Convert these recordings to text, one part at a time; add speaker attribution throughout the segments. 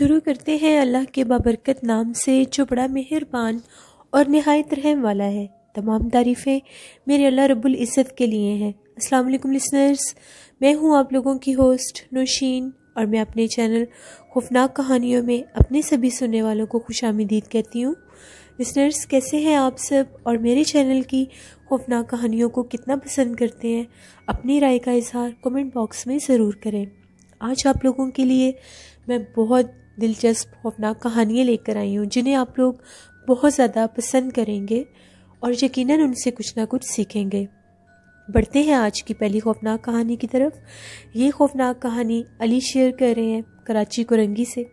Speaker 1: शुरू करते हैं अल्लाह के बाबरकत नाम से जो बड़ा मेहरबान और नहायत रहम वाला है तमाम तारीफ़ें मेरे अल्लाह रब्बुल इज़्ज़त के लिए हैं अस्सलाम वालेकुम लिसनर्स मैं हूँ आप लोगों की होस्ट नौशीन और मैं अपने चैनल खौफनाक कहानियों में अपने सभी सुनने वालों को खुश आमदीद कहती हूँ लिसनर्स कैसे हैं आप सब और मेरे चैनल की खौफनाक कहानियों को कितना पसंद करते हैं अपनी राय का इजहार कमेंट बॉक्स में ज़रूर करें आज आप लोगों के लिए मैं बहुत दिलचस्प खौफनाक कहानियाँ लेकर आई हूँ जिन्हें आप लोग बहुत ज़्यादा पसंद करेंगे और यकीनन उनसे कुछ ना कुछ सीखेंगे बढ़ते हैं आज की पहली खौफनाक कहानी की तरफ ये खौफनाक कहानी अली शेयर कर रहे हैं कराची कुरंगी से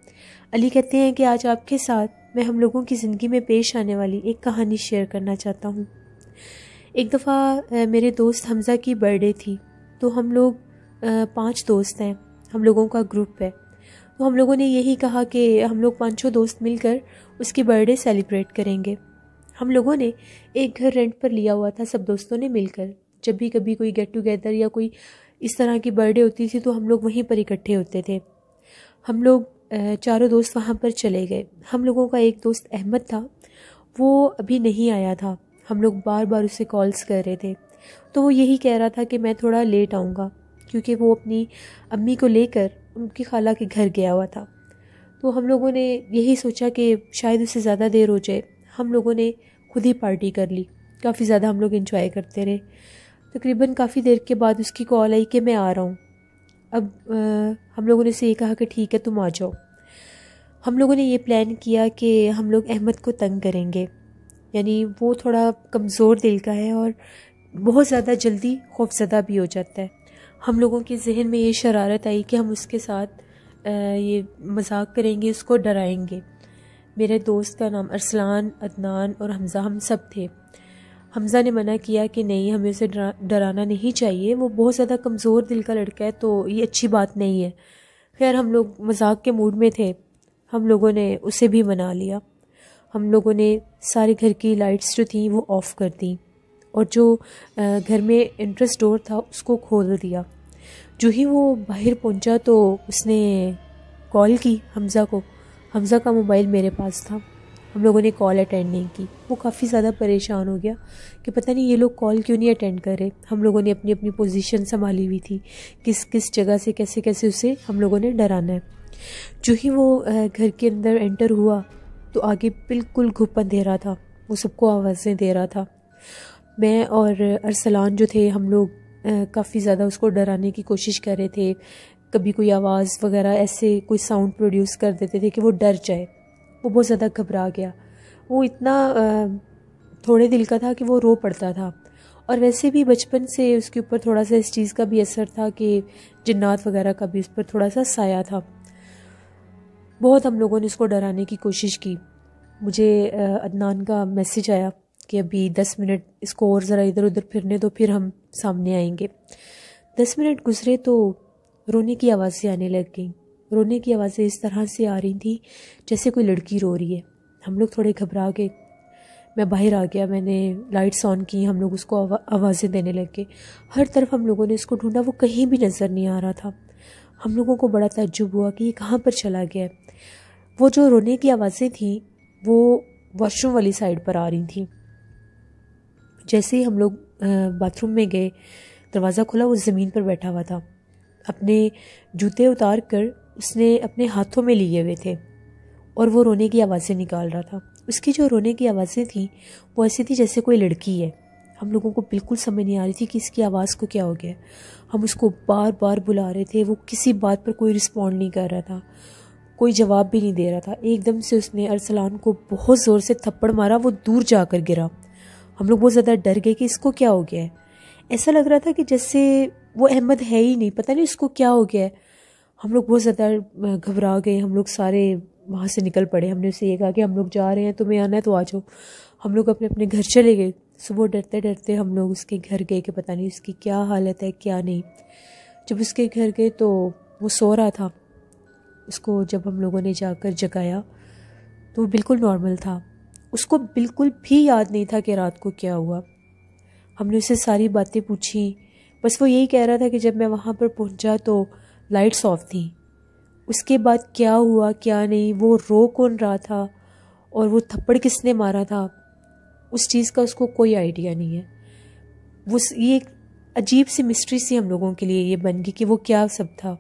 Speaker 1: अली कहते हैं कि आज आपके साथ मैं हम लोगों की ज़िंदगी में पेश आने वाली एक कहानी शेयर करना चाहता हूँ एक दफ़ा मेरे दोस्त हमज़ा की बर्थडे थी तो हम लोग पांच दोस्त हैं हम लोगों का ग्रुप है तो हम लोगों ने यही कहा कि हम लोग पाँच छः दोस्त मिलकर उसकी बर्थडे सेलिब्रेट करेंगे हम लोगों ने एक घर रेंट पर लिया हुआ था सब दोस्तों ने मिलकर जब भी कभी कोई गेट टुगेदर या कोई इस तरह की बर्थडे होती थी तो हम लोग वहीं पर इकट्ठे होते थे हम लोग चारों दोस्त वहाँ पर चले गए हम लोगों का एक दोस्त अहमद था वो अभी नहीं आया था हम लोग बार बार उसे कॉल्स कर रहे थे तो वो यही कह रहा था कि मैं थोड़ा लेट आऊँगा क्योंकि वो अपनी अम्मी को लेकर उनकी खाला के घर गया हुआ था तो हम लोगों ने यही सोचा कि शायद उससे ज़्यादा देर हो जाए हम लोगों ने खुद ही पार्टी कर ली काफ़ी ज़्यादा हम लोग इन्जॉय करते रहे तकरीबन काफ़ी देर के बाद उसकी कॉल आई कि मैं आ रहा हूँ अब आ, हम लोगों ने उसे ये कहा कि ठीक है तुम आ जाओ हम लोगों ने ये प्लान किया कि हम लोग अहमद को तंग करेंगे यानी वो थोड़ा कमज़ोर दिल का है और बहुत ज़्यादा जल्दी खौफजदा भी हो जाता है हम लोगों के जहन में ये शरारत आई कि हम उसके साथ ये मजाक करेंगे उसको डराएंगे मेरे दोस्त का नाम अरसलान अदनान और हमज़ा हम सब थे हमज़ा ने मना किया कि नहीं हमें उसे डराना नहीं चाहिए वो बहुत ज़्यादा कमज़ोर दिल का लड़का है तो ये अच्छी बात नहीं है खैर हम लोग मजाक के मूड में थे हम लोगों ने उसे भी मना लिया हम लोगों ने सारे घर की लाइट्स जो थी वो ऑफ़ कर दी और जो घर में एंट्रेंस डोर था उसको खोल दिया जो ही वो बाहर पहुंचा तो उसने कॉल की हमज़ा को हमज़ा का मोबाइल मेरे पास था हम लोगों ने कॉल अटेंड नहीं की वो काफ़ी ज़्यादा परेशान हो गया कि पता नहीं ये लोग कॉल क्यों नहीं अटेंड कर रहे हम लोगों ने अपनी अपनी पोजीशन संभाली हुई थी किस किस जगह से कैसे कैसे उसे हम लोगों ने डराना है जो ही वो घर के अंदर एंटर हुआ तो आगे बिल्कुल घुप अंधेरा था वो सबको आवाज़ें दे रहा था मैं और अरसलान जो थे हम लोग काफ़ी ज़्यादा उसको डराने की कोशिश कर रहे थे कभी कोई आवाज़ वगैरह ऐसे कोई साउंड प्रोड्यूस कर देते थे कि वो डर जाए वो बहुत ज़्यादा घबरा गया वो इतना थोड़े दिल का था कि वो रो पड़ता था और वैसे भी बचपन से उसके ऊपर थोड़ा सा इस चीज़ का भी असर था कि जन्नात वगैरह का भी उस पर थोड़ा सा साया था बहुत हम लोगों ने उसको डराने की कोशिश की मुझे अदनान का मैसेज आया कि अभी दस मिनट इसको और ज़रा इधर उधर फिरने दो फिर हम सामने आएंगे दस मिनट गुजरे तो रोने की आवाज़ें आने लग गई रोने की आवाज़ें इस तरह से आ रही थी जैसे कोई लड़की रो रही है हम लोग थोड़े घबरा गए मैं बाहर आ गया मैंने लाइट्स ऑन की हम लोग उसको आवाज़ें देने लग गए हर तरफ हम लोगों ने इसको ढूंढा वो कहीं भी नज़र नहीं आ रहा था हम लोगों को बड़ा तजुब हुआ कि ये कहाँ पर चला गया है वो जो रोने की आवाज़ें थीं वो वॉशरूम वाली साइड पर आ रही थी जैसे ही हम लोग बाथरूम में गए दरवाज़ा खुला वो ज़मीन पर बैठा हुआ था अपने जूते उतार कर उसने अपने हाथों में लिए हुए थे और वो रोने की आवाज़ें निकाल रहा था उसकी जो रोने की आवाज़ें थी वो ऐसी थी जैसे कोई लड़की है हम लोगों को बिल्कुल समझ नहीं आ रही थी कि इसकी आवाज़ को क्या हो गया हम उसको बार बार बुला रहे थे वो किसी बात पर कोई रिस्पॉन्ड नहीं कर रहा था कोई जवाब भी नहीं दे रहा था एकदम से उसने अरसलान को बहुत ज़ोर से थप्पड़ मारा वो दूर जाकर गिरा हम लोग बहुत ज़्यादा डर गए कि इसको क्या हो गया है ऐसा लग रहा था कि जैसे वो अहमद है ही नहीं पता नहीं इसको क्या हो गया है हम लोग बहुत ज़्यादा घबरा गए हम लोग सारे वहाँ से निकल पड़े हमने उसे ये कहा कि हम लोग जा रहे हैं तुम्हें आना है तो आ जाओ हम लोग अपने अपने घर चले गए सुबह डरते डरते हम लोग उसके घर गए कि पता नहीं उसकी क्या हालत है क्या नहीं जब उसके घर गए तो वो सो रहा था उसको जब हम लोगों ने जाकर जगाया तो वो बिल्कुल नॉर्मल था उसको बिल्कुल भी याद नहीं था कि रात को क्या हुआ हमने उससे सारी बातें पूछी बस वो यही कह रहा था कि जब मैं वहाँ पर पहुँचा तो लाइट्स ऑफ थी उसके बाद क्या हुआ क्या नहीं वो रो कौन रहा था और वो थप्पड़ किसने मारा था उस चीज़ का उसको कोई आइडिया नहीं है वो ये एक अजीब सी मिस्ट्री सी हम लोगों के लिए ये बन गई कि वो क्या सब था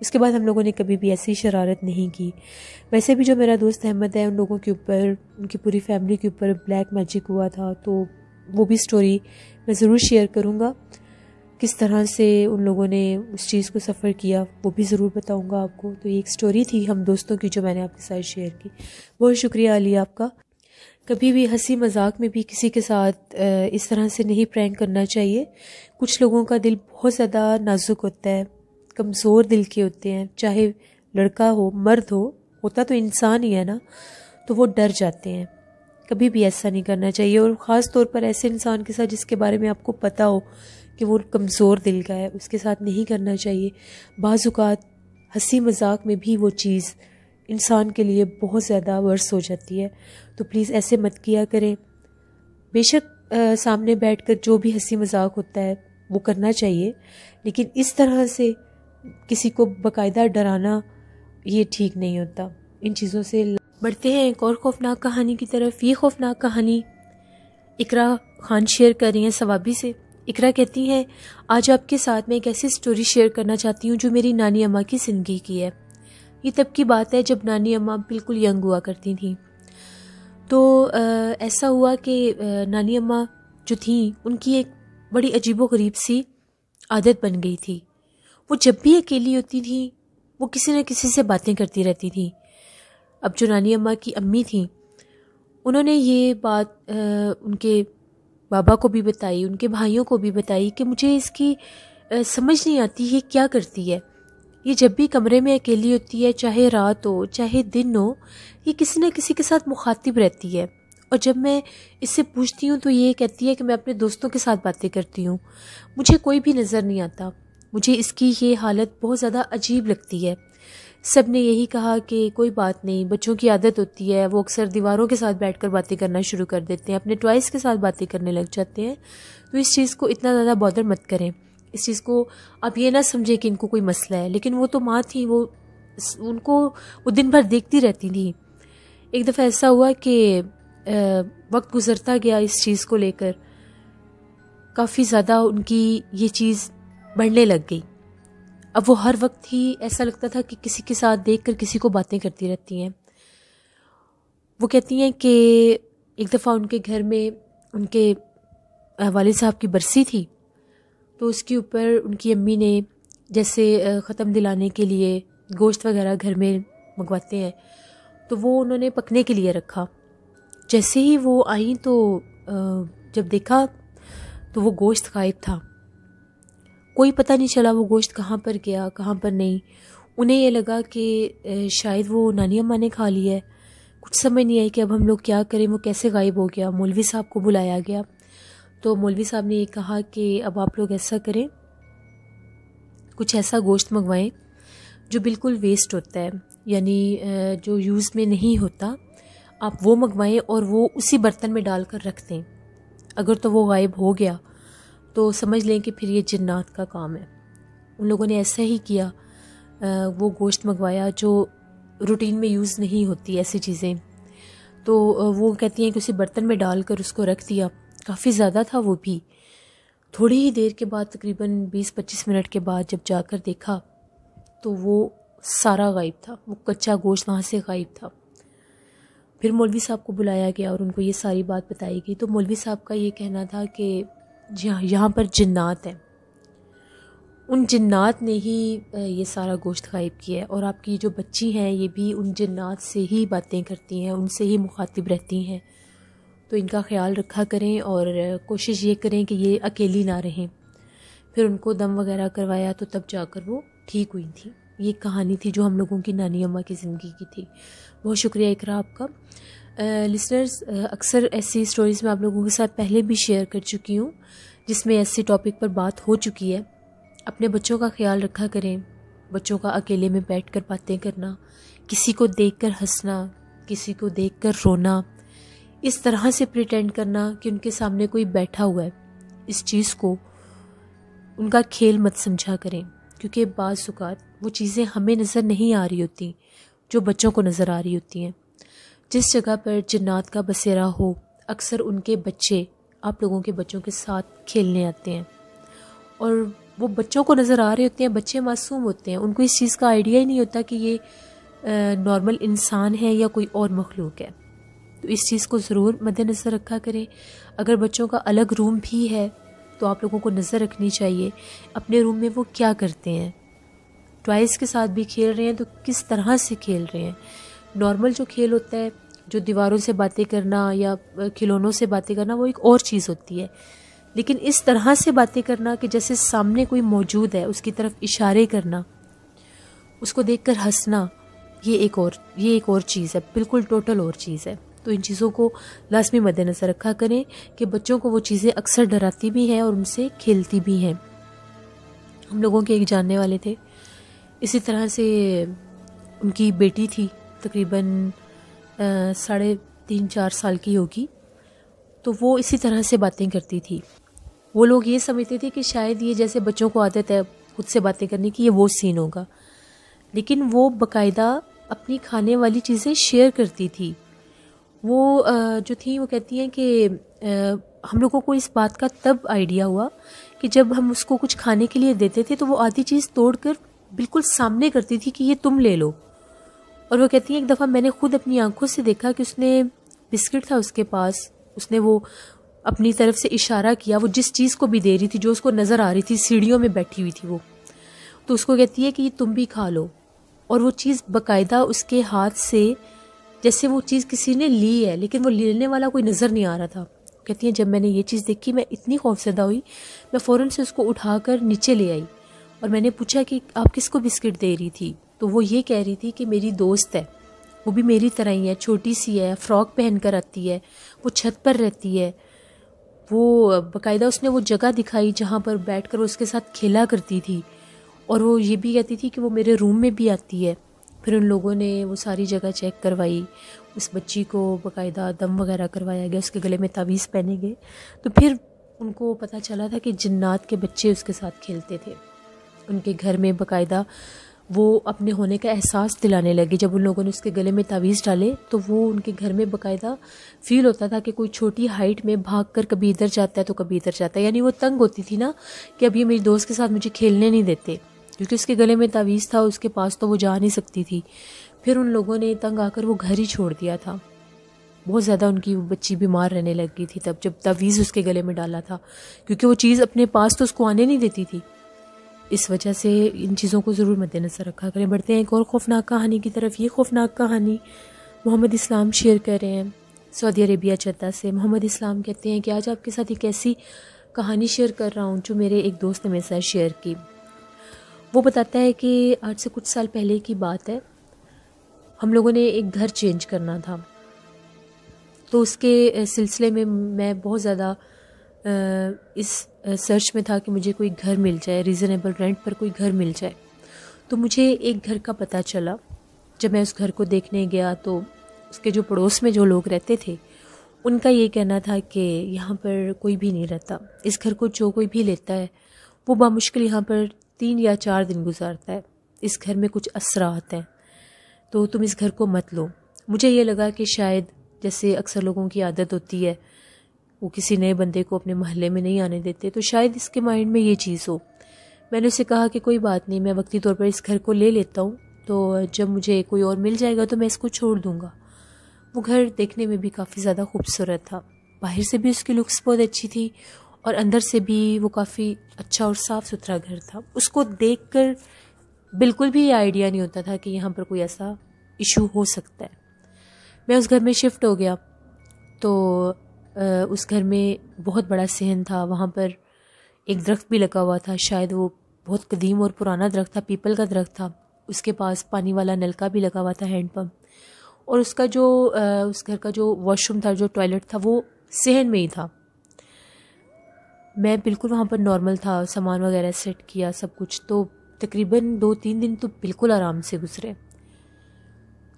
Speaker 1: उसके बाद हम लोगों ने कभी भी ऐसी शरारत नहीं की वैसे भी जो मेरा दोस्त अहमद है उन लोगों के ऊपर उनकी पूरी फैमिली के ऊपर ब्लैक मैजिक हुआ था तो वो भी स्टोरी मैं ज़रूर शेयर करूँगा किस तरह से उन लोगों ने उस चीज़ को सफ़र किया वो भी ज़रूर बताऊँगा आपको तो ये एक स्टोरी थी हम दोस्तों की जो मैंने आपके साथ शेयर की बहुत शुक्रिया अली आपका कभी भी हंसी मजाक में भी किसी के साथ इस तरह से नहीं प्रैंक करना चाहिए कुछ लोगों का दिल बहुत ज़्यादा नाजुक होता है कमज़ोर दिल के होते हैं चाहे लड़का हो मर्द हो होता तो इंसान ही है ना तो वो डर जाते हैं कभी भी ऐसा नहीं करना चाहिए और ख़ास तौर पर ऐसे इंसान के साथ जिसके बारे में आपको पता हो कि वो कमज़ोर दिल का है उसके साथ नहीं करना चाहिए बाजुकात हंसी मजाक में भी वो चीज़ इंसान के लिए बहुत ज़्यादा वर्स हो जाती है तो प्लीज़ ऐसे मत किया करें बेशक सामने सामने बैठकर जो भी हंसी मजाक होता है वो करना चाहिए लेकिन इस तरह से किसी को बाकायदा डराना ये ठीक नहीं होता इन चीज़ों से बढ़ते हैं एक और खौफनाक कहानी की तरफ ये खौफनाक कहानी इकरा खान शेयर कर रही हैं सवाबी से इकरा कहती हैं आज आपके साथ मैं एक ऐसी स्टोरी शेयर करना चाहती हूँ जो मेरी नानी अम्मा की ज़िंदगी की है ये तब की बात है जब नानी अम्मा बिल्कुल यंग हुआ करती थी तो आ, ऐसा हुआ कि नानी अम्मा जो थी उनकी एक बड़ी अजीबो गरीब सी आदत बन गई थी वो जब भी अकेली होती थी वो किसी न किसी से बातें करती रहती थी अब जो नानी अम्मा की अम्मी थी उन्होंने ये बात आ, उनके बाबा को भी बताई उनके भाइयों को भी बताई कि मुझे इसकी आ, समझ नहीं आती ये क्या करती है ये जब भी कमरे में अकेली होती है चाहे रात हो चाहे दिन हो ये किसी न किसी के साथ मुखातिब रहती है और जब मैं इससे पूछती हूँ तो ये कहती है कि मैं अपने दोस्तों के साथ बातें करती हूँ मुझे कोई भी नज़र नहीं आता मुझे इसकी ये हालत बहुत ज़्यादा अजीब लगती है सब ने यही कहा कि कोई बात नहीं बच्चों की आदत होती है वो अक्सर दीवारों के साथ बैठकर बातें करना शुरू कर देते हैं अपने टॉयस के साथ बातें करने लग जाते हैं तो इस चीज़ को इतना ज़्यादा बॉदर मत करें इस चीज़ को आप ये ना समझें कि इनको कोई मसला है लेकिन वो तो माँ थी वो उनको वो दिन भर देखती रहती थी एक दफ़ा ऐसा हुआ कि वक्त गुजरता गया इस चीज़ को लेकर काफ़ी ज़्यादा उनकी ये चीज़ बढ़ने लग गई अब वो हर वक्त ही ऐसा लगता था कि किसी के साथ देख कर किसी को बातें करती रहती हैं वो कहती हैं कि एक दफ़ा उनके घर में उनके वालिद साहब की बरसी थी तो उसके ऊपर उनकी अम्मी ने जैसे ख़त्म दिलाने के लिए गोश्त वगैरह घर में मंगवाते हैं तो वो उन्होंने पकने के लिए रखा जैसे ही वो आई तो जब देखा तो वो गोश्त गायब था कोई पता नहीं चला वो गोश्त कहाँ पर गया कहाँ पर नहीं उन्हें यह लगा कि शायद वो नानी अम्मा ने खा लिया है कुछ समझ नहीं आई कि अब हम लोग क्या करें वो कैसे गायब हो गया मौलवी साहब को बुलाया गया तो मौलवी साहब ने ये कहा कि अब आप लोग ऐसा करें कुछ ऐसा गोश्त मंगवाएं जो बिल्कुल वेस्ट होता है यानी जो यूज़ में नहीं होता आप वो मंगवाएं और वो उसी बर्तन में डाल कर रख दें अगर तो वो गायब हो गया तो समझ लें कि फिर ये जन्नात का काम है उन लोगों ने ऐसा ही किया वो गोश्त मंगवाया जो रूटीन में यूज़ नहीं होती ऐसी चीज़ें तो वो कहती हैं कि उसे बर्तन में डाल कर उसको रख दिया काफ़ी ज़्यादा था वो भी थोड़ी ही देर के बाद तकरीबन 20-25 मिनट के बाद जब जाकर देखा तो वो सारा गायब था वो कच्चा गोश्त वहाँ से गायब था फिर मौलवी साहब को बुलाया गया और उनको ये सारी बात बताई गई तो मौलवी साहब का ये कहना था कि जी हाँ यहाँ पर जन्नात है उन जन्नात ने ही ये सारा गोश्त गायब किया है और आपकी जो बच्ची हैं ये भी उन जन्नात से ही बातें करती हैं उनसे ही मुखातिब रहती हैं तो इनका ख्याल रखा करें और कोशिश ये करें कि ये अकेली ना रहें फिर उनको दम वगैरह करवाया तो तब जाकर वो ठीक हुई थी ये कहानी थी जो हम लोगों की नानी अम्मा की ज़िंदगी की थी बहुत शुक्रिया इकरा आपका लिसनर्स अक्सर ऐसी स्टोरीज़ मैं आप लोगों के साथ पहले भी शेयर कर चुकी हूँ जिसमें ऐसे टॉपिक पर बात हो चुकी है अपने बच्चों का ख्याल रखा करें बच्चों का अकेले में बैठ कर बातें करना किसी को देख कर हंसना किसी को देख कर रोना इस तरह से प्रिटेंड करना कि उनके सामने कोई बैठा हुआ है इस चीज़ को उनका खेल मत समझा करें क्योंकि बाज़ वो चीज़ें हमें नज़र नहीं आ रही होती जो बच्चों को नज़र आ रही होती हैं जिस जगह पर जन्नात का बसेरा हो अक्सर उनके बच्चे आप लोगों के बच्चों के साथ खेलने आते हैं और वो बच्चों को नज़र आ रहे होते हैं बच्चे मासूम होते हैं उनको इस चीज़ का आइडिया ही नहीं होता कि ये नॉर्मल इंसान है या कोई और मखलूक है तो इस चीज़ को ज़रूर मद्देनज़र रखा करें अगर बच्चों का अलग रूम भी है तो आप लोगों को नज़र रखनी चाहिए अपने रूम में वो क्या करते हैं टॉयज़ के साथ भी खेल रहे हैं तो किस तरह से खेल रहे हैं नॉर्मल जो खेल होता है जो दीवारों से बातें करना या खिलौनों से बातें करना वो एक और चीज़ होती है लेकिन इस तरह से बातें करना कि जैसे सामने कोई मौजूद है उसकी तरफ इशारे करना उसको देख कर हंसना ये एक और ये एक और चीज़ है बिल्कुल टोटल और चीज़ है तो इन चीज़ों को लाजमी मद्देनज़र रखा करें कि बच्चों को वो चीज़ें अक्सर डराती भी हैं और उनसे खेलती भी हैं हम लोगों के एक जानने वाले थे इसी तरह से उनकी बेटी थी तकरीबन साढ़े तीन चार साल की होगी तो वो इसी तरह से बातें करती थी वो लोग ये समझते थे कि शायद ये जैसे बच्चों को आदत है खुद से बातें करने की ये वो सीन होगा लेकिन वो बकायदा अपनी खाने वाली चीज़ें शेयर करती थी वो जो थी वो कहती हैं कि हम लोगों को इस बात का तब आइडिया हुआ कि जब हम उसको कुछ खाने के लिए देते थे तो वो आधी चीज़ तोड़ कर बिल्कुल सामने करती थी कि ये तुम ले लो और वो कहती है एक दफ़ा मैंने खुद अपनी आंखों से देखा कि उसने बिस्किट था उसके पास उसने वो अपनी तरफ से इशारा किया वो जिस चीज़ को भी दे रही थी जो उसको नज़र आ रही थी सीढ़ियों में बैठी हुई थी वो तो उसको कहती है कि ये तुम भी खा लो और वो चीज़ बकायदा उसके हाथ से जैसे वो चीज़ किसी ने ली है लेकिन वो लेने वाला कोई नज़र नहीं आ रहा था कहती हैं जब मैंने ये चीज़ देखी मैं इतनी खौफजदा हुई मैं फ़ौर से उसको उठा कर नीचे ले आई और मैंने पूछा कि आप किसको बिस्किट दे रही थी तो वो ये कह रही थी कि मेरी दोस्त है वो भी मेरी तरह ही है छोटी सी है फ्रॉक पहन कर आती है वो छत पर रहती है वो बाकायदा उसने वो जगह दिखाई जहाँ पर बैठ कर उसके साथ खेला करती थी और वो ये भी कहती थी कि वो मेरे रूम में भी आती है फिर उन लोगों ने वो सारी जगह चेक करवाई उस बच्ची को बाकायदा दम वगैरह करवाया गया उसके गले में तावीज़ पहने गए तो फिर उनको पता चला था कि जन्नात के बच्चे उसके साथ खेलते थे उनके घर में बाकायदा वो अपने होने का एहसास दिलाने लगे जब उन लोगों ने उसके गले में तावीज़ डाले तो वो उनके घर में बाकायदा फील होता था कि कोई छोटी हाइट में भाग कर कभी इधर जाता है तो कभी इधर जाता है यानी वो तंग होती थी ना कि अब ये मेरी दोस्त के साथ मुझे खेलने नहीं देते क्योंकि उसके गले में तावीज़ था उसके पास तो वो जा नहीं सकती थी फिर उन लोगों ने तंग आकर वो घर ही छोड़ दिया था बहुत ज़्यादा उनकी बच्ची बीमार रहने लग गई थी तब जब तावीज़ उसके गले में डाला था क्योंकि वो चीज़ अपने पास तो उसको आने नहीं देती थी इस वजह से इन चीज़ों को ज़रूर मद्देनज़र रखा करें बढ़ते हैं एक और खौफनाक कहानी की तरफ ये खौफनाक कहानी मोहम्मद इस्लाम शेयर कर रहे हैं सऊदी अरेबिया जद्दा से मोहम्मद इस्लाम कहते हैं कि आज आपके साथ एक ऐसी कहानी शेयर कर रहा हूँ जो मेरे एक दोस्त ने मेरे साथ शेयर की वो बताता है कि आज से कुछ साल पहले की बात है हम लोगों ने एक घर चेंज करना था तो उसके सिलसिले में मैं बहुत ज़्यादा इस सर्च में था कि मुझे कोई घर मिल जाए रीज़नेबल रेंट पर कोई घर मिल जाए तो मुझे एक घर का पता चला जब मैं उस घर को देखने गया तो उसके जो पड़ोस में जो लोग रहते थे उनका ये कहना था कि यहाँ पर कोई भी नहीं रहता इस घर को जो कोई भी लेता है वो बामुश्किल यहाँ पर तीन या चार दिन गुजारता है इस घर में कुछ असरात हैं तो तुम इस घर को मत लो मुझे ये लगा कि शायद जैसे अक्सर लोगों की आदत होती है वो किसी नए बंदे को अपने महल्ले में नहीं आने देते तो शायद इसके माइंड में ये चीज़ हो मैंने उसे कहा कि कोई बात नहीं मैं वक्ती तौर पर इस घर को ले लेता हूँ तो जब मुझे कोई और मिल जाएगा तो मैं इसको छोड़ दूँगा वो घर देखने में भी काफ़ी ज़्यादा खूबसूरत था बाहर से भी उसकी लुक्स बहुत अच्छी थी और अंदर से भी वो काफ़ी अच्छा और साफ़ सुथरा घर था उसको देख कर बिल्कुल भी ये आइडिया नहीं होता था कि यहाँ पर कोई ऐसा इशू हो सकता है मैं उस घर में शिफ्ट हो गया तो उस घर में बहुत बड़ा सहन था वहाँ पर एक दरख्त भी लगा हुआ था शायद वो बहुत कदीम और पुराना दरख्त था पीपल का दरख्त था उसके पास पानी वाला नलका भी लगा हुआ था हैंडपम्प और उसका जो उस घर का जो वॉशरूम था जो टॉयलेट था वो सहन में ही था मैं बिल्कुल वहाँ पर नॉर्मल था सामान वगैरह सेट किया सब कुछ तो तकरीबन दो तीन दिन तो बिल्कुल आराम से गुजरे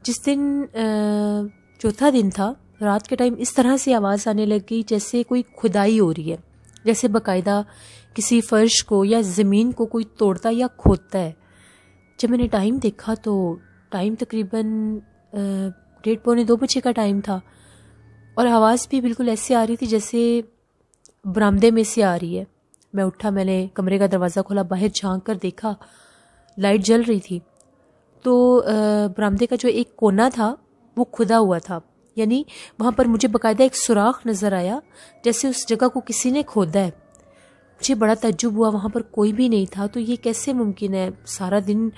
Speaker 1: जिस दिन चौथा दिन था रात के टाइम इस तरह से आवाज़ आने लगी जैसे कोई खुदाई हो रही है जैसे बाकायदा किसी फ़र्श को या ज़मीन को कोई तोड़ता या खोदता है जब मैंने टाइम देखा तो टाइम तकरीबन डेढ़ पौने दो बजे का टाइम था और आवाज़ भी बिल्कुल ऐसे आ रही थी जैसे बरामदे में से आ रही है मैं उठा मैंने कमरे का दरवाज़ा खोला बाहर झांक कर देखा लाइट जल रही थी तो बरामदे का जो एक कोना था वो खुदा हुआ था यानी वहाँ पर मुझे बकायदा एक सुराख नज़र आया जैसे उस जगह को किसी ने खोदा है मुझे बड़ा तजुब हुआ वहाँ पर कोई भी नहीं था तो ये कैसे मुमकिन है सारा दिन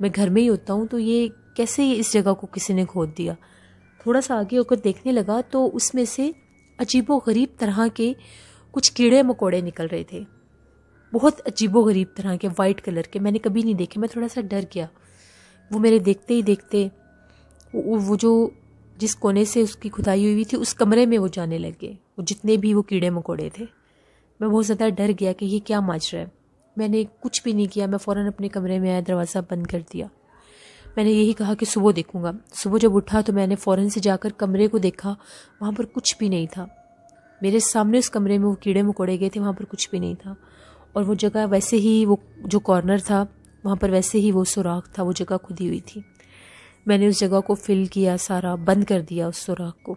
Speaker 1: मैं घर में ही होता हूँ तो ये कैसे इस जगह को किसी ने खोद दिया थोड़ा सा आगे होकर देखने लगा तो उसमें से अजीबो गरीब तरह के कुछ कीड़े मकोड़े निकल रहे थे बहुत अजीबो गरीब तरह के वाइट कलर के मैंने कभी नहीं देखे मैं थोड़ा सा डर गया वो मेरे देखते ही देखते वो जो जिस कोने से उसकी खुदाई हुई थी उस कमरे में वो जाने लगे वो जितने भी वो कीड़े मकोड़े थे मैं बहुत ज़्यादा डर गया कि ये क्या रहा है मैंने कुछ भी नहीं किया मैं फ़ौर अपने कमरे में आया दरवाज़ा बंद कर दिया मैंने यही कहा कि सुबह देखूंगा सुबह जब उठा तो मैंने फ़ौरन से जाकर कमरे को देखा वहाँ पर कुछ भी नहीं था मेरे सामने उस कमरे में वो कीड़े मकोड़े गए थे वहाँ पर कुछ भी नहीं था और वो जगह वैसे ही वो जो कॉर्नर था वहाँ पर वैसे ही वो सुराख था वो जगह खुदी हुई थी मैंने उस जगह को फिल किया सारा बंद कर दिया उस सुराख को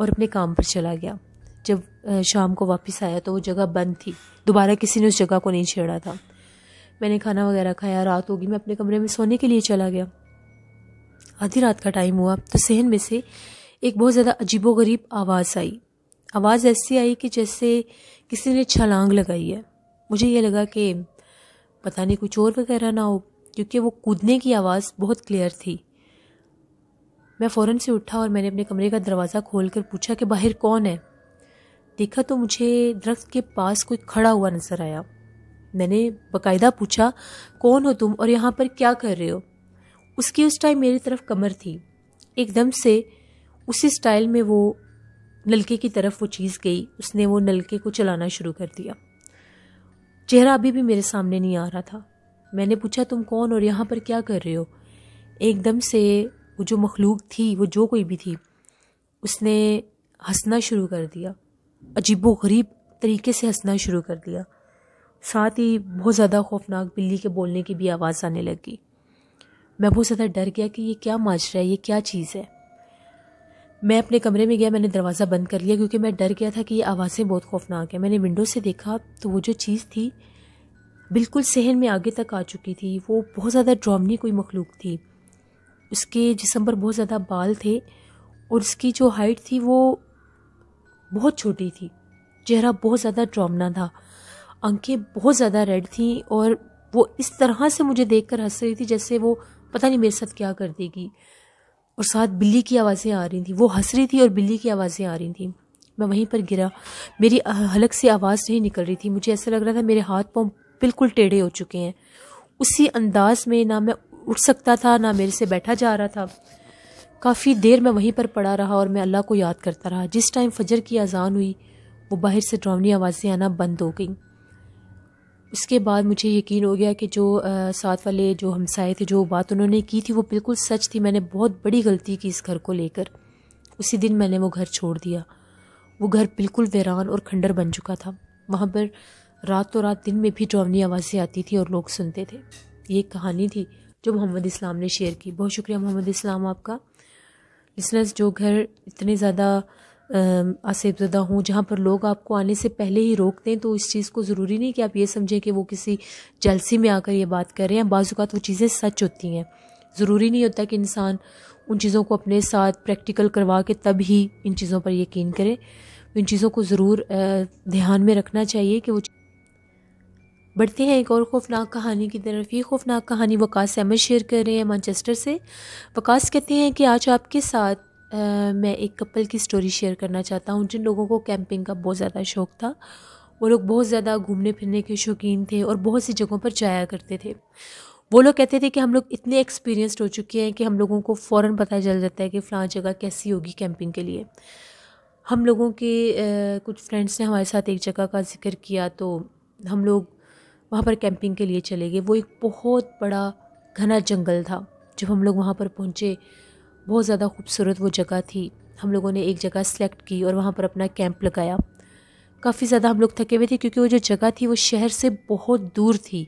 Speaker 1: और अपने काम पर चला गया जब शाम को वापस आया तो वो जगह बंद थी दोबारा किसी ने उस जगह को नहीं छेड़ा था मैंने खाना वगैरह खाया रात होगी मैं अपने कमरे में सोने के लिए चला गया आधी रात का टाइम हुआ तो सहन में से एक बहुत ज़्यादा अजीबोगरीब आवाज़ आई आवाज़ ऐसी आई कि जैसे किसी ने छलांग लगाई है मुझे ये लगा कि पता नहीं कुछ और वगैरह ना हो क्योंकि वो कूदने की आवाज़ बहुत क्लियर थी मैं फ़ौरन से उठा और मैंने अपने कमरे का दरवाज़ा खोल कर पूछा कि बाहर कौन है देखा तो मुझे दरख्त के पास कोई खड़ा हुआ नज़र आया मैंने बकायदा पूछा कौन हो तुम और यहाँ पर क्या कर रहे हो उसकी उस टाइम मेरी तरफ कमर थी एकदम से उसी स्टाइल में वो नलके की तरफ वो चीज़ गई उसने वो नलके को चलाना शुरू कर दिया चेहरा अभी भी मेरे सामने नहीं आ रहा था मैंने पूछा तुम कौन और यहाँ पर क्या कर रहे हो एकदम से वो जो मखलूक थी वो जो कोई भी थी उसने हंसना शुरू कर दिया अजीब गरीब तरीके से हंसना शुरू कर दिया साथ ही बहुत ज़्यादा खौफनाक बिल्ली के बोलने की भी आवाज़ आने लगी मैं बहुत ज़्यादा डर गया कि ये क्या माजरा है ये क्या चीज़ है मैं अपने कमरे में गया मैंने दरवाज़ा बंद कर लिया क्योंकि मैं डर गया था कि ये आवाज़ें बहुत खौफनाक है मैंने विंडो से देखा तो वो जो चीज़ थी बिल्कुल सहन में आगे तक आ चुकी थी वो बहुत ज़्यादा ड्रामनी कोई मखलूक थी उसके जिसम पर बहुत ज़्यादा बाल थे और उसकी जो हाइट थी वो बहुत छोटी थी चेहरा बहुत ज़्यादा ड्रामना था आंखें बहुत ज़्यादा रेड थीं और वो इस तरह से मुझे देख कर हंस रही थी जैसे वो पता नहीं मेरे साथ क्या कर देगी और साथ बिल्ली की आवाज़ें आ रही थी वो हंस रही थी और बिल्ली की आवाज़ें आ रही थी मैं वहीं पर गिरा मेरी हलक से आवाज़ नहीं निकल रही थी मुझे ऐसा लग रहा था मेरे हाथ पाँव बिल्कुल टेढ़े हो चुके हैं उसी अंदाज में ना मैं उठ सकता था ना मेरे से बैठा जा रहा था काफ़ी देर मैं वहीं पर पड़ा रहा और मैं अल्लाह को याद करता रहा जिस टाइम फजर की अजान हुई वो बाहर से ड्रावनी आवाज़ें आना बंद हो गई उसके बाद मुझे यकीन हो गया कि जो आ, साथ वाले जो हमसाए थे जो बात उन्होंने की थी वो बिल्कुल सच थी मैंने बहुत बड़ी गलती की इस घर को लेकर उसी दिन मैंने वो घर छोड़ दिया वो घर बिल्कुल वीरान और खंडर बन चुका था वहाँ पर रातों रात दिन में भी डरावनी आवाज़ें आती थी और लोग सुनते थे ये कहानी थी जो मोहम्मद इस्लाम ने शेयर की बहुत शुक्रिया मोहम्मद इस्लाम आपका लिसनर्स जो घर इतने ज़्यादा आसेबजदा हों जहाँ पर लोग आपको आने से पहले ही रोकते हैं तो इस चीज़ को ज़रूरी नहीं कि आप ये समझें कि वो किसी जलसी में आकर ये बात कर रहे हैं बाज़ात वो चीज़ें सच होती हैं ज़रूरी नहीं होता कि इंसान उन चीज़ों को अपने साथ प्रैक्टिकल करवा के तब ही इन चीज़ों पर यकीन करें तो इन चीज़ों को ज़रूर ध्यान में रखना चाहिए कि वो बढ़ते हैं एक और खौफनाक कहानी की तरफ ये खौफनाक कहानी वकास अहमद शेयर कर रहे हैं मानचेस्टर से वकास कहते हैं कि आज आपके साथ आ, मैं एक कपल की स्टोरी शेयर करना चाहता हूँ जिन लोगों को कैंपिंग का बहुत ज़्यादा शौक़ था वो लोग बहुत ज़्यादा घूमने फिरने के शौकीन थे और बहुत सी जगहों पर जाया करते थे वो लोग कहते थे कि हम लोग इतने एक्सपीरियंसड हो चुके हैं कि हम लोगों को फ़ौर पता चल जाता है कि फ़लाँ जगह कैसी होगी कैंपिंग के लिए हम लोगों के आ, कुछ फ्रेंड्स ने हमारे साथ एक जगह का जिक्र किया तो हम लोग वहाँ पर कैंपिंग के लिए चले गए वो एक बहुत बड़ा घना जंगल था जब हम लोग वहाँ पर पहुँचे बहुत ज़्यादा खूबसूरत वो जगह थी हम लोगों ने एक जगह सेलेक्ट की और वहाँ पर अपना कैंप लगाया काफ़ी ज़्यादा हम लोग थके हुए थे क्योंकि वो जो जगह थी वो शहर से बहुत दूर थी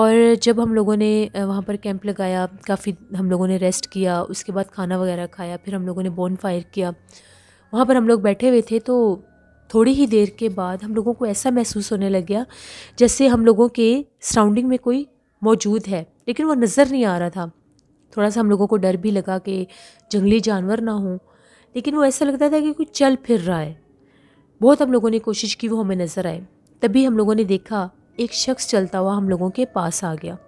Speaker 1: और जब हम लोगों ने वहाँ पर कैंप लगाया काफ़ी हम लोगों ने रेस्ट किया उसके बाद खाना वगैरह खाया फिर हम लोगों ने बॉन फायर किया वहाँ पर हम लोग बैठे हुए थे तो थोड़ी ही देर के बाद हम लोगों को ऐसा महसूस होने लग गया जैसे हम लोगों के सराउंडिंग में कोई मौजूद है लेकिन वो नज़र नहीं आ रहा था थोड़ा सा हम लोगों को डर भी लगा कि जंगली जानवर ना हो लेकिन वो ऐसा लगता था कि कोई चल फिर रहा है बहुत हम लोगों ने कोशिश की वो हमें नज़र आए तभी हम लोगों ने देखा एक शख्स चलता हुआ हम लोगों के पास आ गया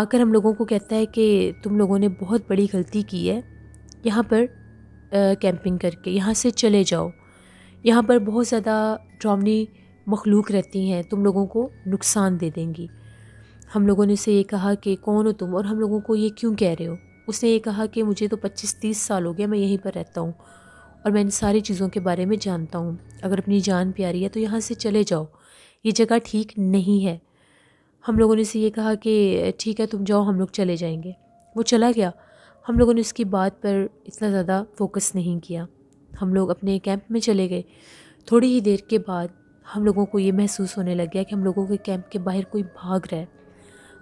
Speaker 1: आकर हम लोगों को कहता है कि तुम लोगों ने बहुत बड़ी गलती की है यहाँ पर कैंपिंग करके यहाँ से चले जाओ यहाँ पर बहुत ज़्यादा ड्रामनी मखलूक रहती हैं तुम लोगों को नुकसान दे देंगी हम लोगों ने उसे ये कहा कि कौन हो तुम और हम लोगों को ये क्यों कह रहे हो उसने ये कहा कि मुझे तो पच्चीस तीस साल हो गया मैं यहीं पर रहता हूँ और मैं इन सारी चीज़ों के बारे में जानता हूँ अगर अपनी जान प्यारी है तो यहाँ से चले जाओ ये जगह ठीक नहीं है हम लोगों ने उसे ये कहा कि ठीक है तुम जाओ हम लोग चले जाएंगे वो चला गया हम लोगों ने उसकी बात पर इतना ज़्यादा फोकस नहीं किया हम लोग अपने कैंप में चले गए थोड़ी ही देर के बाद हम लोगों को ये महसूस होने लग गया कि हम लोगों के कैंप के बाहर कोई भाग रहा है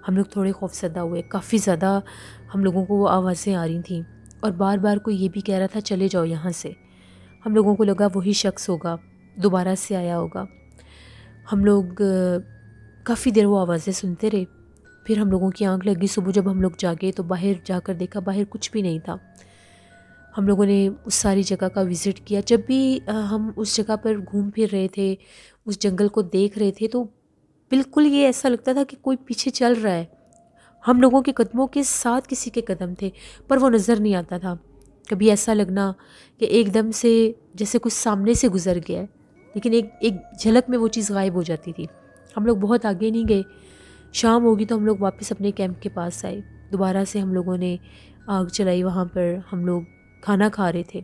Speaker 1: हम लोग थोड़े खौफजदा हुए काफ़ी ज़्यादा हम लोगों को वो आवाज़ें आ रही थी और बार बार कोई ये भी कह रहा था चले जाओ यहाँ से हम लोगों को लगा वही शख्स होगा दोबारा से आया होगा हम लोग काफ़ी देर वो आवाज़ें सुनते रहे फिर हम लोगों की आंख लगी सुबह जब हम लोग जागे तो बाहर जाकर देखा बाहर कुछ भी नहीं था हम लोगों ने उस सारी जगह का विज़िट किया जब भी हम उस जगह पर घूम फिर रहे थे उस जंगल को देख रहे थे तो बिल्कुल ये ऐसा लगता था कि कोई पीछे चल रहा है हम लोगों के कदमों के साथ किसी के कदम थे पर वो नज़र नहीं आता था कभी ऐसा लगना कि एकदम से जैसे कुछ सामने से गुजर गया है लेकिन एक एक झलक में वो चीज़ गायब हो जाती थी हम लोग बहुत आगे नहीं गए शाम होगी तो हम लोग वापस अपने कैंप के पास आए दोबारा से हम लोगों ने आग चलाई वहाँ पर हम लोग खाना खा रहे थे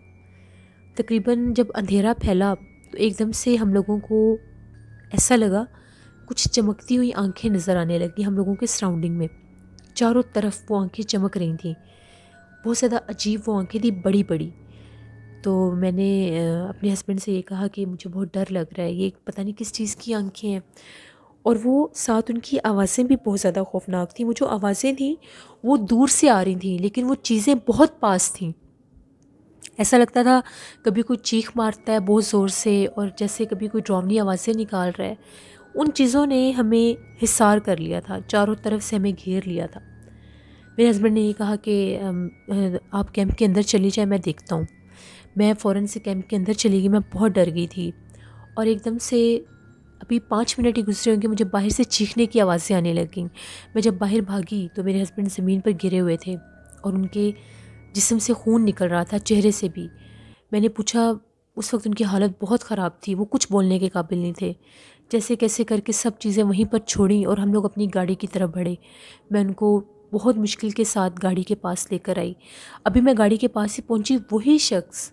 Speaker 1: तकरीबन जब अंधेरा फैला तो एकदम से हम लोगों को ऐसा लगा कुछ चमकती हुई आंखें नज़र आने लगी हम लोगों के सराउंडिंग में चारों तरफ वो आंखें चमक रही थी बहुत ज़्यादा अजीब वो आंखें थी बड़ी बड़ी तो मैंने अपने हस्बैंड से ये कहा कि मुझे बहुत डर लग रहा है ये पता नहीं किस चीज़ की आंखें हैं और वो साथ उनकी आवाज़ें भी बहुत ज़्यादा खौफनाक थी वो जो आवाज़ें थीं वो दूर से आ रही थीं लेकिन वो चीज़ें बहुत पास थीं ऐसा लगता था कभी कोई चीख मारता है बहुत ज़ोर से और जैसे कभी कोई ड्रामनी आवाज़ें निकाल रहा है उन चीज़ों ने हमें हिसार कर लिया था चारों तरफ से हमें घेर लिया था मेरे हस्बैंड ने ये कहा कि आप कैंप के अंदर चली जाए मैं देखता हूँ मैं फ़ौरन से कैंप के अंदर चली गई मैं बहुत डर गई थी और एकदम से अभी पाँच मिनट ही गुजरे होंगे मुझे बाहर से चीखने की आवाज़ें आने लगें मैं जब बाहर भागी तो मेरे हस्बैंड ज़मीन पर गिरे हुए थे और उनके जिसम से खून निकल रहा था चेहरे से भी मैंने पूछा उस वक्त उनकी हालत बहुत ख़राब थी वो कुछ बोलने के काबिल नहीं थे जैसे कैसे करके सब चीज़ें वहीं पर छोड़ी और हम लोग अपनी गाड़ी की तरफ बढ़े मैं उनको बहुत मुश्किल के साथ गाड़ी के पास लेकर आई अभी मैं गाड़ी के पास ही पहुंची वही शख्स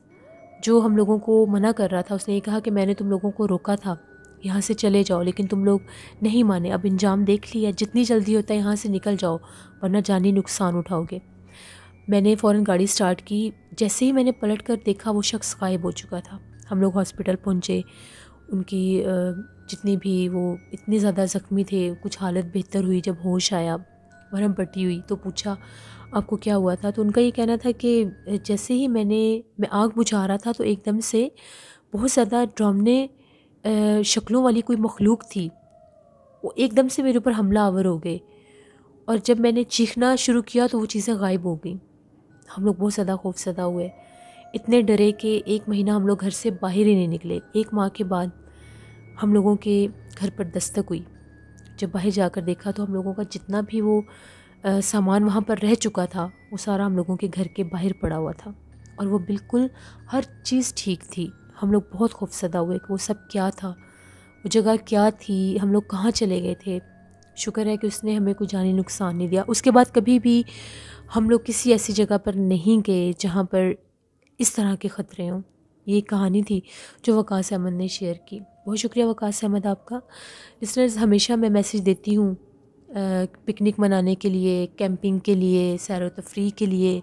Speaker 1: जो हम लोगों को मना कर रहा था उसने ये कहा कि मैंने तुम लोगों को रोका था यहाँ से चले जाओ लेकिन तुम लोग नहीं माने अब इंजाम देख लिया जितनी जल्दी होता है यहाँ से निकल जाओ वरना जानी नुकसान उठाओगे मैंने फ़ौरन गाड़ी स्टार्ट की जैसे ही मैंने पलट कर देखा वो शख्स गायब हो चुका था हम लोग हॉस्पिटल पहुँचे उनकी जितनी भी वो इतने ज़्यादा ज़ख्मी थे कुछ हालत बेहतर हुई जब होश आया भरम पट्टी हुई तो पूछा आपको क्या हुआ था तो उनका ये कहना था कि जैसे ही मैंने मैं आग बुझा रहा था तो एकदम से बहुत ज़्यादा ड्रामने शक्लों वाली कोई मखलूक थी वो एकदम से मेरे ऊपर हमला आवर हो गए और जब मैंने चीखना शुरू किया तो वो चीज़ें गायब हो गई हम लोग बहुत ज़्यादा खौफसदा हुए इतने डरे कि एक महीना हम लोग घर से बाहर ही नहीं निकले एक माह के बाद हम लोगों के घर पर दस्तक हुई जब बाहर जाकर देखा तो हम लोगों का जितना भी वो सामान वहाँ पर रह चुका था वो सारा हम लोगों के घर के बाहर पड़ा हुआ था और वो बिल्कुल हर चीज़ ठीक थी हम लोग बहुत खौफसदा हुए कि वो सब क्या था वो जगह क्या थी हम लोग कहाँ चले गए थे शुक्र है कि उसने हमें कोई जानी नुकसान नहीं दिया उसके बाद कभी भी हम लोग किसी ऐसी जगह पर नहीं गए जहाँ पर इस तरह के ख़तरे हों ये कहानी थी जो वकास अहमद ने शेयर की बहुत शुक्रिया वकास अहमद आपका लिसनर्स हमेशा मैं मैसेज देती हूँ पिकनिक मनाने के लिए कैंपिंग के लिए सैर तफरी के लिए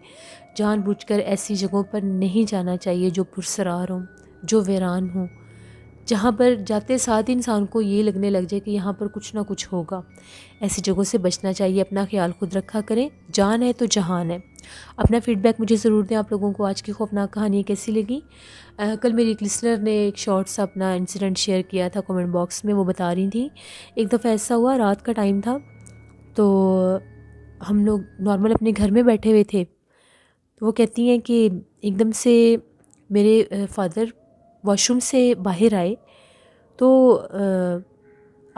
Speaker 1: जानबूझकर ऐसी जगहों पर नहीं जाना चाहिए जो पुरसरार हों जो वीरान हों जहाँ पर जाते साथ ही इंसान को ये लगने लग जाए कि यहाँ पर कुछ ना कुछ होगा ऐसी जगहों से बचना चाहिए अपना ख्याल खुद रखा करें जान है तो जहान है अपना फीडबैक मुझे ज़रूर दें आप लोगों को आज की खौफनाक कहानी कैसी लगी आ, कल मेरी एक लिसनर ने एक शॉर्ट सा अपना इंसिडेंट शेयर किया था कमेंट बॉक्स में वो बता रही थी एक दफ़ा ऐसा हुआ रात का टाइम था तो हम लोग नॉर्मल अपने घर में बैठे हुए थे तो वो कहती हैं कि एकदम से मेरे फादर वॉशरूम से बाहर आए तो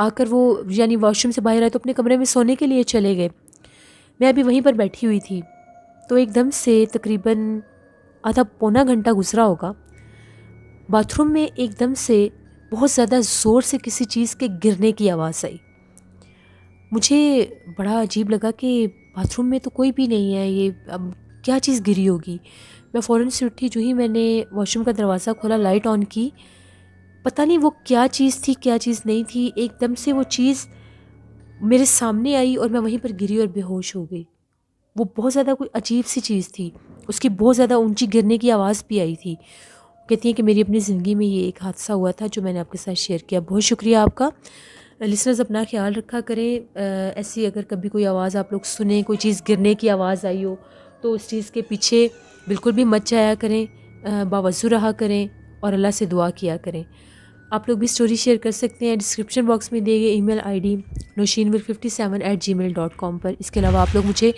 Speaker 1: आकर वो यानी वॉशरूम से बाहर आए तो अपने कमरे में सोने के लिए चले गए मैं अभी वहीं पर बैठी हुई थी तो एकदम से तकरीबन आधा पौना घंटा गुजरा होगा बाथरूम में एकदम से बहुत ज़्यादा ज़ोर से किसी चीज़ के गिरने की आवाज़ आई मुझे बड़ा अजीब लगा कि बाथरूम में तो कोई भी नहीं है ये अब क्या चीज़ गिरी होगी मैं फ़ौरन से उठी जो ही मैंने वॉशरूम का दरवाज़ा खोला लाइट ऑन की पता नहीं वो क्या चीज़ थी क्या चीज़ नहीं थी एकदम से वो चीज़ मेरे सामने आई और मैं वहीं पर गिरी और बेहोश हो गई वो बहुत ज़्यादा कोई अजीब सी चीज़ थी उसकी बहुत ज़्यादा ऊंची गिरने की आवाज़ भी आई थी कहती हैं कि मेरी अपनी ज़िंदगी में ये एक हादसा हुआ था जो मैंने आपके साथ शेयर किया बहुत शुक्रिया आपका लिसनर्स अपना ख्याल रखा करें ऐसी अगर कभी कोई आवाज़ आप लोग सुने कोई चीज़ गिरने की आवाज़ आई हो तो उस चीज़ के पीछे बिल्कुल भी मत जाया करें बावजू रहा करें और अल्लाह से दुआ किया करें आप लोग भी स्टोरी शेयर कर सकते हैं डिस्क्रिप्शन बॉक्स में दिए गए D ID will fifty seven at Gmail dot com पर इसके अलावा आप लोग मुझे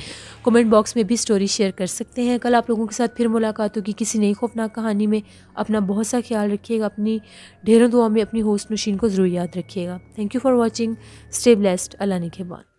Speaker 1: कमेंट बॉक्स में भी स्टोरी शेयर कर सकते हैं कल आप लोगों के साथ फिर मुलाकात होगी किसी नई खौफनाक कहानी में अपना बहुत सा ख्याल रखिएगा अपनी ढेरों दुआ में अपनी होस्ट नौशीन को ज़रूर याद रखिएगा thank you for watching stay blessed अल्लाह ने के बाद